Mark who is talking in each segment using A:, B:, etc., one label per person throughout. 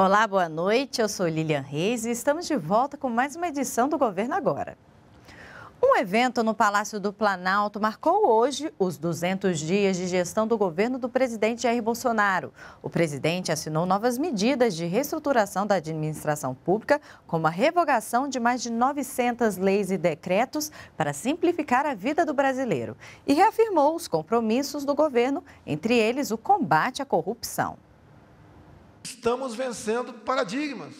A: Olá, boa noite. Eu sou Lilian Reis e estamos de volta com mais uma edição do Governo Agora. Um evento no Palácio do Planalto marcou hoje os 200 dias de gestão do governo do presidente Jair Bolsonaro. O presidente assinou novas medidas de reestruturação da administração pública, como a revogação de mais de 900 leis e decretos para simplificar a vida do brasileiro, e reafirmou os compromissos do governo, entre eles o combate à corrupção
B: estamos vencendo paradigmas.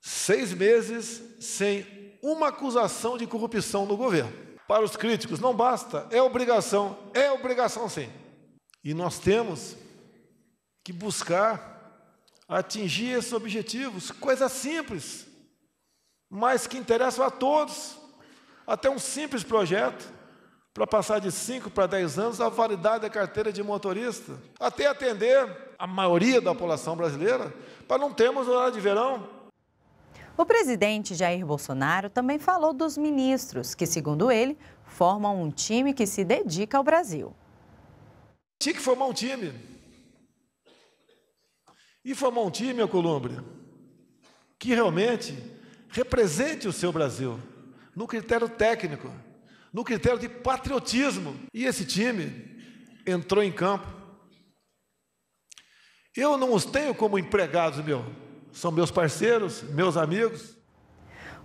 B: Seis meses sem uma acusação de corrupção no governo. Para os críticos, não basta, é obrigação, é obrigação sim. E nós temos que buscar atingir esses objetivos, coisas simples, mas que interessam a todos. Até um simples projeto para passar de 5 para 10 anos a validade da carteira de motorista, até atender a maioria da população brasileira, para não termos horário de verão.
A: O presidente Jair Bolsonaro também falou dos ministros, que, segundo ele, formam um time que se dedica ao Brasil.
B: Tinha que formar um time. E formar um time, Columbre, que realmente represente o seu Brasil no critério técnico, no critério de patriotismo. E esse time entrou em campo eu não os tenho como empregados meu, são meus parceiros, meus amigos.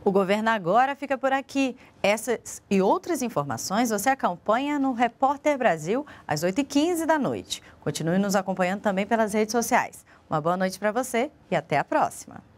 A: O governo agora fica por aqui. Essas e outras informações você acompanha no Repórter Brasil às 8h15 da noite. Continue nos acompanhando também pelas redes sociais. Uma boa noite para você e até a próxima.